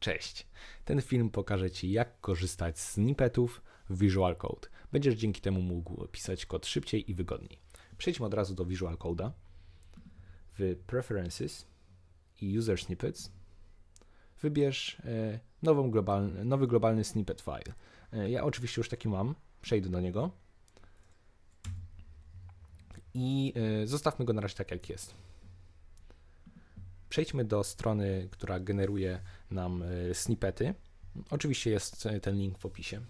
Cześć! Ten film pokaże Ci, jak korzystać z snippetów w Visual Code. Będziesz dzięki temu mógł pisać kod szybciej i wygodniej. Przejdźmy od razu do Visual Code'a. W Preferences i User Snippets wybierz e, nową globalny, nowy globalny snippet file. E, ja oczywiście już taki mam, przejdę do niego. I e, zostawmy go na razie tak, jak jest. Przejdźmy do strony, która generuje nam e, snippety. Oczywiście jest e, ten link w opisie.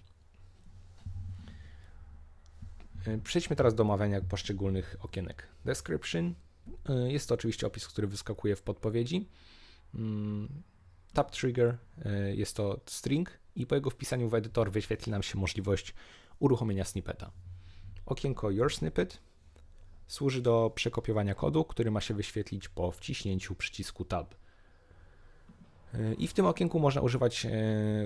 E, przejdźmy teraz do omawiania poszczególnych okienek. Description. Jest to oczywiście opis, który wyskakuje w podpowiedzi. Mm, Tab trigger jest to string i po jego wpisaniu w edytor wyświetli nam się możliwość uruchomienia snippeta. Okienko Your Snippet Służy do przekopiowania kodu, który ma się wyświetlić po wciśnięciu przycisku Tab. I w tym okienku można używać e,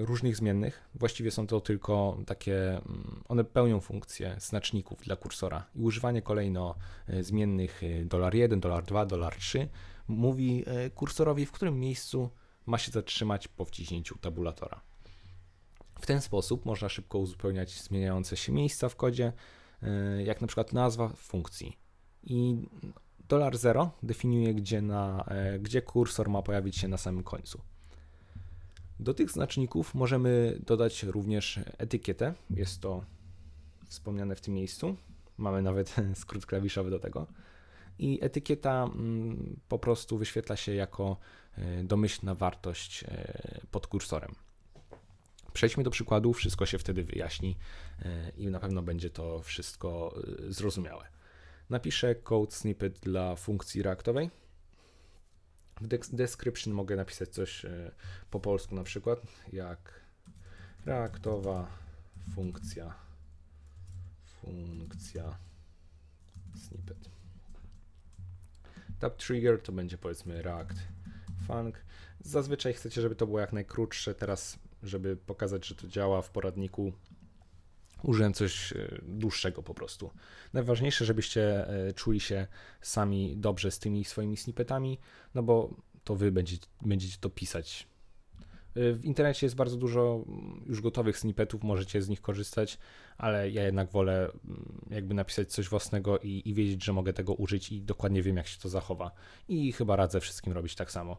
różnych zmiennych. Właściwie są to tylko takie, mm, one pełnią funkcję znaczników dla kursora. I używanie kolejno e, zmiennych $1, $2, $3 mówi e, kursorowi, w którym miejscu ma się zatrzymać po wciśnięciu tabulatora. W ten sposób można szybko uzupełniać zmieniające się miejsca w kodzie, jak na przykład nazwa funkcji i dolar 0 definiuje, gdzie, na, e, gdzie kursor ma pojawić się na samym końcu. Do tych znaczników możemy dodać również etykietę. Jest to wspomniane w tym miejscu. Mamy nawet skrót klawiszowy do tego. I etykieta mm, po prostu wyświetla się jako e, domyślna wartość e, pod kursorem. Przejdźmy do przykładu, wszystko się wtedy wyjaśni i na pewno będzie to wszystko zrozumiałe. Napiszę code snippet dla funkcji reaktowej. W description mogę napisać coś e, po polsku na przykład, jak reaktowa funkcja funkcja snippet. Tab trigger to będzie powiedzmy React Funk. Zazwyczaj chcecie, żeby to było jak najkrótsze. Teraz, żeby pokazać, że to działa w poradniku, użyłem coś e, dłuższego po prostu. Najważniejsze, żebyście e, czuli się sami dobrze z tymi swoimi snippetami, no bo to wy będziecie, będziecie to pisać. E, w internecie jest bardzo dużo mm, już gotowych snippetów, możecie z nich korzystać, ale ja jednak wolę mm, jakby napisać coś własnego i, i wiedzieć, że mogę tego użyć i dokładnie wiem, jak się to zachowa. I chyba radzę wszystkim robić tak samo.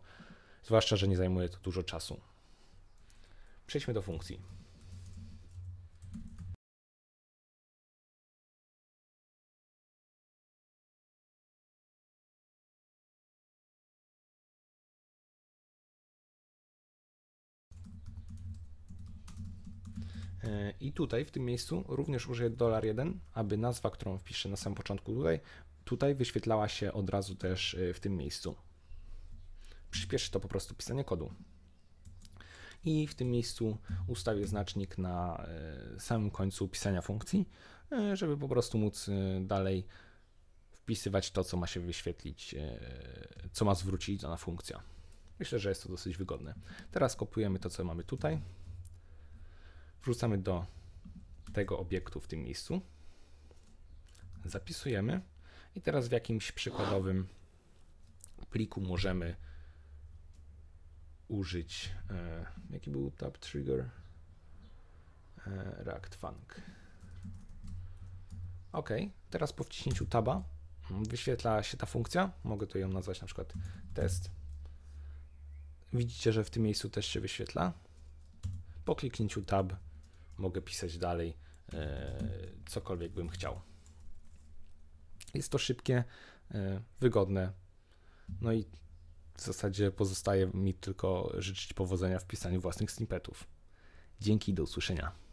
Zwłaszcza, że nie zajmuje to dużo czasu. Przejdźmy do funkcji. E, I tutaj w tym miejscu również użyję dolar 1, aby nazwa, którą wpiszę na samym początku tutaj, tutaj wyświetlała się od razu też e, w tym miejscu. Przyspieszy to po prostu pisanie kodu. I w tym miejscu ustawię znacznik na e, samym końcu pisania funkcji, żeby po prostu móc dalej wpisywać to, co ma się wyświetlić, co ma zwrócić dana funkcja. Myślę, że jest to dosyć wygodne. Teraz kopiujemy to, co mamy tutaj wrzucamy do tego obiektu w tym miejscu, zapisujemy i teraz w jakimś przykładowym pliku możemy użyć, e, jaki był tab trigger? E, React Funk. Ok, teraz po wciśnięciu taba wyświetla się ta funkcja. Mogę to ją nazwać na przykład test. Widzicie, że w tym miejscu też się wyświetla. Po kliknięciu tab mogę pisać dalej e, cokolwiek bym chciał. Jest to szybkie, e, wygodne. No i w zasadzie pozostaje mi tylko życzyć powodzenia w pisaniu własnych snippetów. Dzięki i do usłyszenia.